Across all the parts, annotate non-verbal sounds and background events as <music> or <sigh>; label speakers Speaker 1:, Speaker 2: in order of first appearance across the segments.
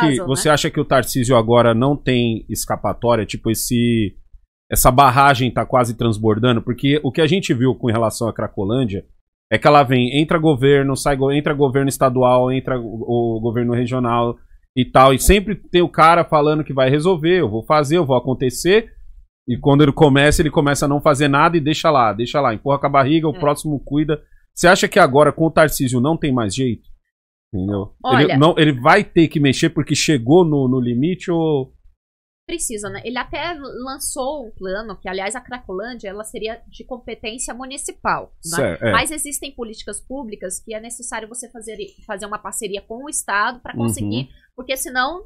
Speaker 1: que né?
Speaker 2: você acha que o Tarcísio agora não tem escapatória, tipo esse essa barragem está quase transbordando, porque o que a gente viu com relação à Cracolândia é que ela vem, entra governo, sai entra governo estadual, entra o governo regional e tal, e sempre tem o cara falando que vai resolver, eu vou fazer, eu vou acontecer. E quando ele começa, ele começa a não fazer nada e deixa lá, deixa lá, empurra com a barriga, o é. próximo cuida. Você acha que agora com o Tarcísio não tem mais jeito? Entendeu? Olha, ele, não, ele vai ter que mexer porque chegou no, no limite ou.
Speaker 1: Precisa, né? Ele até lançou um plano, que aliás a Cracolândia ela seria de competência municipal. Né? Certo, é. Mas existem políticas públicas que é necessário você fazer, fazer uma parceria com o Estado para conseguir, uhum. porque senão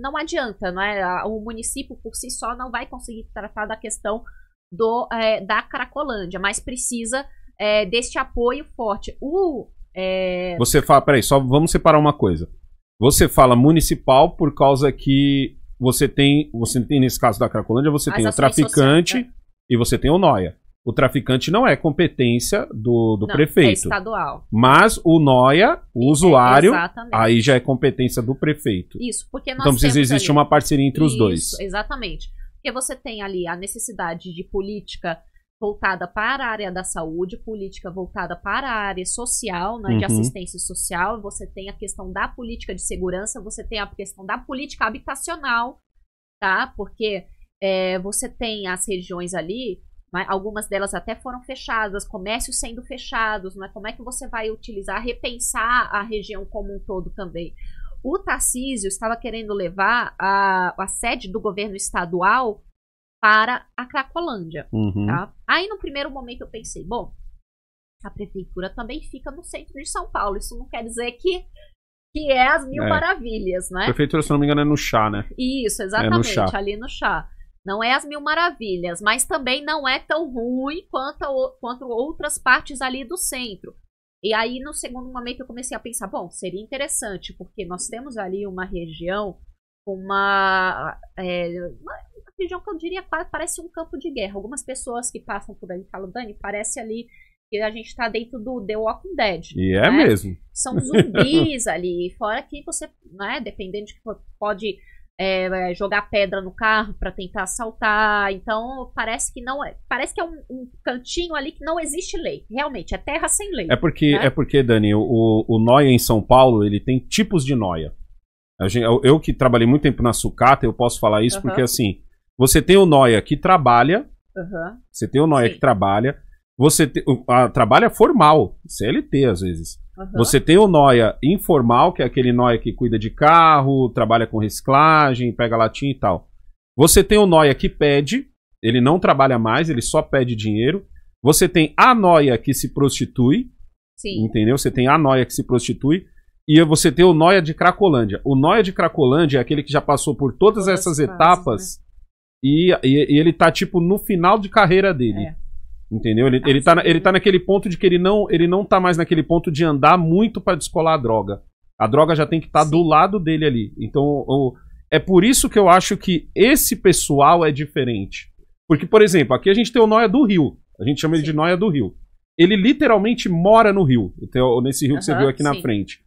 Speaker 1: não adianta, não é? O município por si só não vai conseguir tratar da questão do, é, da Cracolândia, mas precisa é, deste apoio forte. O é... Você
Speaker 2: fala, peraí, só vamos separar uma coisa. Você fala municipal por causa que você tem, você tem nesse caso da Cracolândia, você As tem o traficante sociais, né? e você tem o Noia. O traficante não é competência do, do não, é prefeito. É
Speaker 1: estadual.
Speaker 2: Mas o NOIA, o é, usuário, aí já é competência do prefeito.
Speaker 1: Isso, porque nós Então precisa existir uma parceria entre os dois. Exatamente. Porque você tem ali a necessidade de política voltada para a área da saúde, política voltada para a área social, né, uhum. de assistência social, você tem a questão da política de segurança, você tem a questão da política habitacional, tá? Porque é, você tem as regiões ali, algumas delas até foram fechadas, comércios sendo fechados, né, como é que você vai utilizar, repensar a região como um todo também. O Tarcísio estava querendo levar a, a sede do governo estadual para a Cracolândia. Uhum. Tá? Aí no primeiro momento eu pensei, bom, a prefeitura também fica no centro de São Paulo. Isso não quer dizer que que é as mil é. maravilhas, né? A prefeitura,
Speaker 2: se não me engano, é no chá, né?
Speaker 1: Isso, exatamente, é no chá. ali no chá. Não é as mil maravilhas, mas também não é tão ruim quanto, quanto outras partes ali do centro. E aí, no segundo momento, eu comecei a pensar, bom, seria interessante, porque nós temos ali uma região com uma, é, uma região que eu diria quase parece um campo de guerra. Algumas pessoas que passam por ali falam, Dani, parece ali que a gente está dentro do The Walking Dead. E é né? é mesmo. São zumbis ali, fora que você, né, dependendo de que pode é, jogar pedra no carro para tentar assaltar. Então parece que não é, parece que é um, um, cantinho ali que não existe lei. Realmente é terra sem lei. É
Speaker 2: porque né? é porque Dani, o, o noia em São Paulo ele tem tipos de noia. Eu, eu, que trabalhei muito tempo na sucata, eu posso falar isso uhum. porque assim você tem o Noia que trabalha. Uhum. Você tem o Noia Sim. que trabalha. Você te, a, trabalha formal, CLT às vezes. Uhum. Você tem o Noia informal, que é aquele Noia que cuida de carro, trabalha com reciclagem, pega latim e tal. Você tem o Noia que pede, ele não trabalha mais, ele só pede dinheiro. Você tem a noia que se prostitui. Sim. Entendeu? Você tem a noia que se prostitui. E você tem o noia de Cracolândia. O noia de Cracolândia é aquele que já passou por todas, todas essas fases, etapas né? E, e, e, ele tá, tipo, no final de carreira dele. É. Entendeu? Ele, ah, ele, tá, ele tá naquele ponto de que ele não, ele não tá mais naquele ponto de andar muito para descolar a droga. A droga já tem que estar tá do lado dele ali. Então, o, é por isso que eu acho que esse pessoal é diferente. Porque, por exemplo, aqui a gente tem o Noia do Rio. A gente chama ele sim. de Noia do Rio. Ele literalmente mora no Rio, nesse rio uhum, que você viu aqui sim. na frente.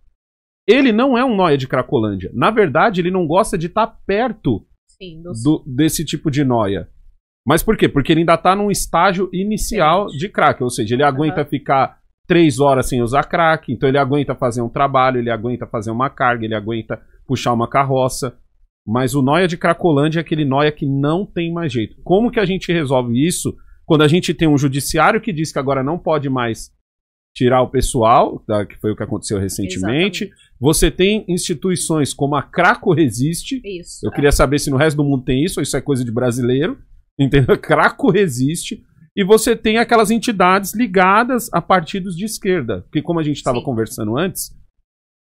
Speaker 2: Ele não é um Noia de Cracolândia. Na verdade, ele não gosta de estar tá perto
Speaker 1: Sim, do... Do,
Speaker 2: desse tipo de noia. Mas por quê? Porque ele ainda está num estágio inicial de crack, ou seja, ele aguenta uhum. ficar três horas sem usar crack, então ele aguenta fazer um trabalho, ele aguenta fazer uma carga, ele aguenta puxar uma carroça. Mas o noia de Cracolândia é aquele noia que não tem mais jeito. Como que a gente resolve isso quando a gente tem um judiciário que diz que agora não pode mais tirar o pessoal, que foi o que aconteceu recentemente? Exatamente você tem instituições como a Craco Resiste.
Speaker 1: Isso. Eu é. queria
Speaker 2: saber se no resto do mundo tem isso, ou isso é coisa de brasileiro. <laughs> Entendeu? Craco Resiste. E você tem aquelas entidades ligadas a partidos de esquerda. Porque, como a gente estava conversando antes,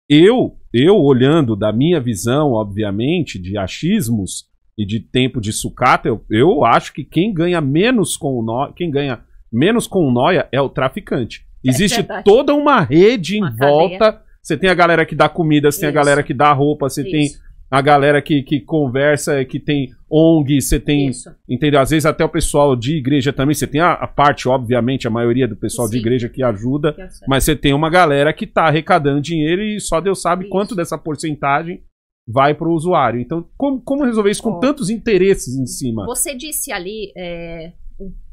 Speaker 2: eu, eu olhando da minha visão, obviamente, de achismos e de tempo de sucata, eu, eu acho que quem ganha menos com o no... quem ganha menos com o Noia é o traficante. É Existe é toda uma rede uma em volta você tem a galera que dá comida, você Isso. tem a galera que dá roupa, você tem a galera que, que conversa, que tem ONG, você tem. Isso. Entendeu? Às vezes até o pessoal de igreja também. Você tem a, a parte, obviamente, a maioria do pessoal Sim. de igreja que ajuda, mas você tem uma galera que está arrecadando dinheiro e só Deus sabe Isso. quanto dessa porcentagem vai para o usuário. Então, como, como resolver isso com oh. tantos interesses em cima?
Speaker 1: Você disse ali, é,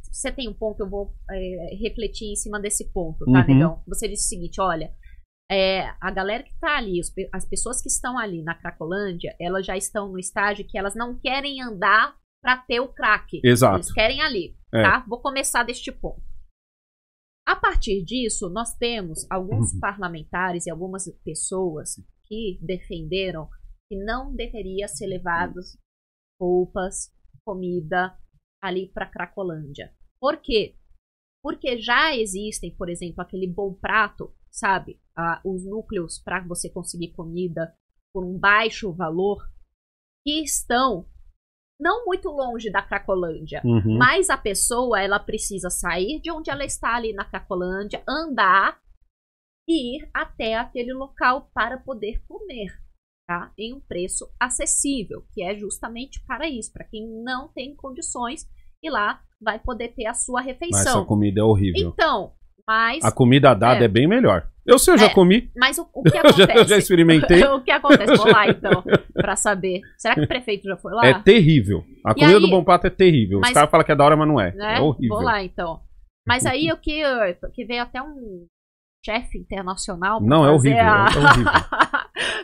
Speaker 1: você tem um ponto, eu vou é, refletir em cima desse ponto, tá, uhum. Negão? Você disse o seguinte, olha, é, a galera que está ali, as pessoas que estão ali na Cracolândia, elas já estão no estágio que elas não querem andar para ter o crack. Exato. Eles querem ali, é. tá? Vou começar deste ponto. A partir disso, nós temos alguns uhum. parlamentares e algumas pessoas que defenderam que não deveria ser levados roupas, comida ali para Cracolândia. Por quê? Porque já existem, por exemplo, aquele bom prato sabe? os núcleos para você conseguir comida por um baixo valor que estão não muito longe da Cracolândia, uhum. mas a pessoa ela precisa sair de onde ela está ali na Cracolândia, andar e ir até aquele local para poder comer, tá? Em um preço acessível, que é justamente para isso, para quem não tem condições e lá vai poder ter a sua refeição. Mas essa comida é horrível. Então, mas. A comida dada é, é bem
Speaker 2: melhor. Eu sei, eu já é, comi.
Speaker 1: Mas o, o <laughs> que acontece? eu já experimentei. <laughs> o que acontece? Vou lá então, <laughs> pra saber. Será que o prefeito já foi lá? É
Speaker 2: terrível. A e comida aí, do Bom Pato é terrível. Mas, Os caras falam que é da hora, mas não é. Né? É horrível. Vou lá
Speaker 1: então. Mas aí uhum. o que, que veio até um chefe internacional. Não, é horrível. A... É horrível.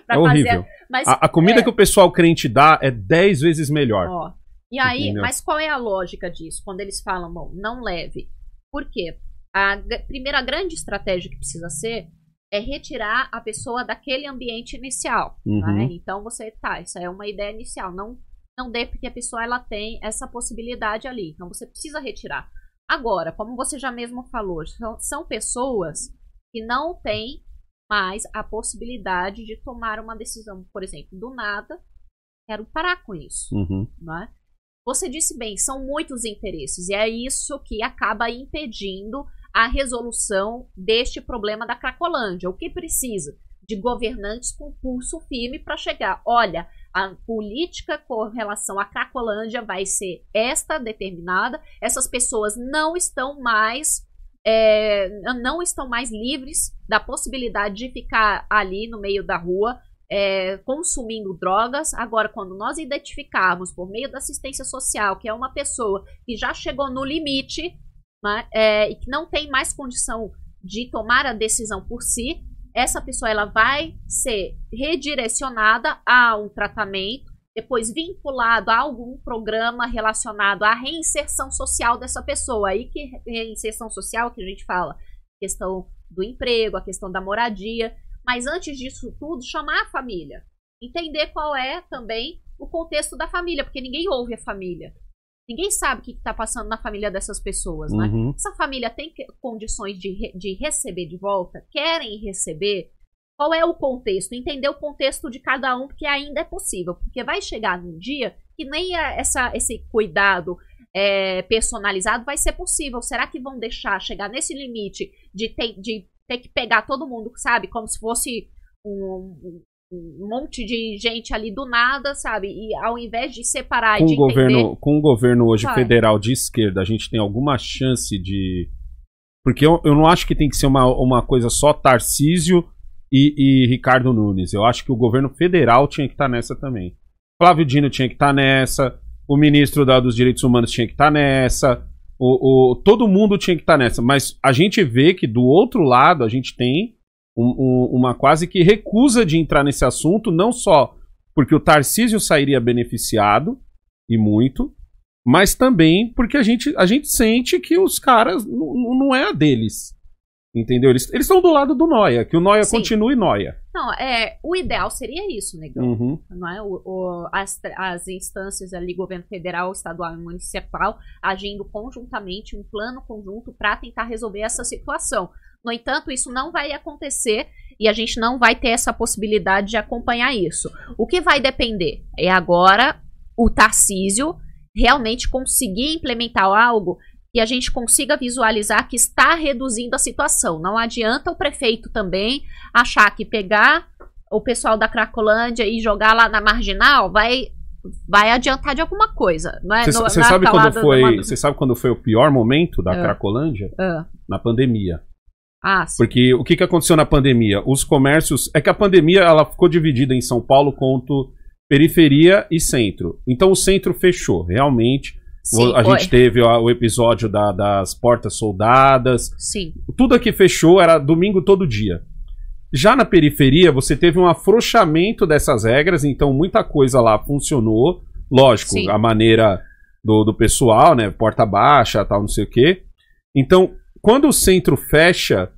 Speaker 1: é horrível. Mas, a, a, comida
Speaker 2: é... que o pessoal crente dá é 10 vezes melhor.
Speaker 1: Ó, e aí, Entendeu? mas qual é a lógica disso? Quando eles falam, bom, não leve. Por quê? A primeira grande estratégia que precisa ser é retirar a pessoa daquele ambiente inicial. Uhum. Né? Então você tá, isso é uma ideia inicial. Não não dê porque a pessoa ela tem essa possibilidade ali. Então você precisa retirar. Agora, como você já mesmo falou, são, são pessoas que não têm mais a possibilidade de tomar uma decisão, por exemplo, do nada. Quero parar com isso, uhum. né? Você disse bem, são muitos interesses e é isso que acaba impedindo a resolução deste problema da Cracolândia. O que precisa? De governantes com pulso firme para chegar. Olha, a política com relação à Cracolândia vai ser esta determinada. Essas pessoas não estão mais é, não estão mais livres da possibilidade de ficar ali no meio da rua é, consumindo drogas. Agora, quando nós identificarmos por meio da assistência social que é uma pessoa que já chegou no limite né? é, e que não tem mais condição de tomar a decisão por si, essa pessoa ela vai ser redirecionada a um tratamento, depois vinculado a algum programa relacionado à reinserção social dessa pessoa. Aí que reinserção social que a gente fala, questão do emprego, a questão da moradia, mas antes disso tudo, chamar a família, entender qual é também o contexto da família, porque ninguém ouve a família. Ninguém sabe o que está passando na família dessas pessoas, né? Uhum. Essa família tem condições de, de receber de volta? Querem receber? Qual é o contexto? Entender o contexto de cada um, porque ainda é possível. Porque vai chegar num dia que nem essa, esse cuidado é, personalizado vai ser possível. Será que vão deixar chegar nesse limite de ter, de ter que pegar todo mundo, sabe? Como se fosse um, um monte de gente ali do nada, sabe? E ao invés de separar com de o entender, governo,
Speaker 2: com o governo hoje vai. federal de esquerda, a gente tem alguma chance de porque eu, eu não acho que tem que ser uma, uma coisa só Tarcísio e, e Ricardo Nunes. Eu acho que o governo federal tinha que estar tá nessa também. Flávio Dino tinha que estar tá nessa, o ministro da, dos Direitos Humanos tinha que estar tá nessa, o, o, todo mundo tinha que estar nessa. Mas a gente vê que do outro lado a gente tem um, um, uma quase que recusa de entrar nesse assunto, não só porque o Tarcísio sairia beneficiado, e muito, mas também porque a gente, a gente sente que os caras não é a deles. Entendeu? Eles estão do lado do Noia, que o Noia Sim. continue Noia.
Speaker 1: Não, é, o ideal seria isso, negão. Uhum. Não é? O, o, as, as instâncias ali, governo federal, estadual e municipal, agindo conjuntamente, um plano conjunto para tentar resolver essa situação. No entanto, isso não vai acontecer e a gente não vai ter essa possibilidade de acompanhar isso. O que vai depender é agora o Tarcísio realmente conseguir implementar algo que a gente consiga visualizar que está reduzindo a situação. Não adianta o prefeito também achar que pegar o pessoal da Cracolândia e jogar lá na marginal vai vai adiantar de alguma coisa, não é? Você é sabe quando foi? Você
Speaker 2: sabe quando foi o pior momento da é. Cracolândia? É. Na pandemia. Ah, sim. Porque o que, que aconteceu na pandemia? Os comércios. É que a pandemia ela ficou dividida em São Paulo quanto periferia e centro. Então o centro fechou, realmente. Sim, a gente teve o episódio da, das portas soldadas. Sim. Tudo aqui fechou, era domingo todo dia. Já na periferia, você teve um afrouxamento dessas regras, então muita coisa lá funcionou. Lógico, Sim. a maneira do, do pessoal, né? Porta baixa, tal, não sei o quê. Então, quando o centro fecha,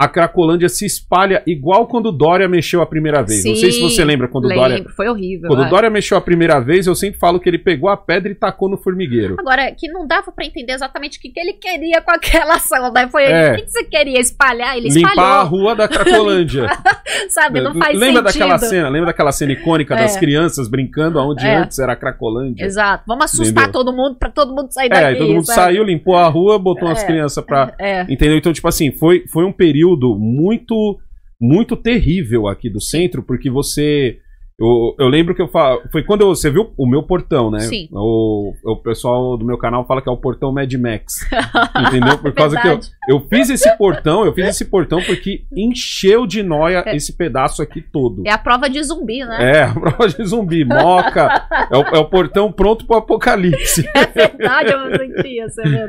Speaker 2: a Cracolândia se espalha igual quando Dória mexeu a primeira vez. Sim, não sei se você lembra quando lembro, Dória. Foi
Speaker 1: horrível. Quando é. Dória
Speaker 2: mexeu a primeira vez, eu sempre falo que ele pegou a pedra e tacou no formigueiro.
Speaker 1: Agora, que não dava para entender exatamente o que, que, ele queria com aquela ação, né? Foi é, ele, o que, que você queria espalhar? Ele limpar espalhou. Limpar a rua
Speaker 2: da <laughs> Cracolândia.
Speaker 1: <laughs> Sabe, não né, faz lembra sentido. Daquela cena,
Speaker 2: lembra daquela cena icônica é. das crianças brincando aonde é. antes era Cracolândia?
Speaker 1: Exato. Vamos assustar entendeu? todo mundo para todo mundo sair é, daqui. É, todo mundo sabe? saiu,
Speaker 2: limpou a rua, botou é. as crianças pra... <laughs> É. Entendeu? Então, tipo assim, foi, foi um período muito, muito terrível aqui do centro, porque você eu, eu lembro que eu falei, Foi quando eu, você viu o meu portão, né? Sim. O, o pessoal do meu canal fala que é o portão Mad Max.
Speaker 1: <laughs> entendeu? Por causa Verdade.
Speaker 2: que eu, eu fiz esse portão, eu fiz esse portão porque encheu de noia é. esse pedaço aqui todo. É
Speaker 1: a prova de zumbi, né? É, a
Speaker 2: prova de zumbi. Moca. é, o, é o portão pronto pro apocalipse. <laughs> É verdade, eu não senti isso, é verdade.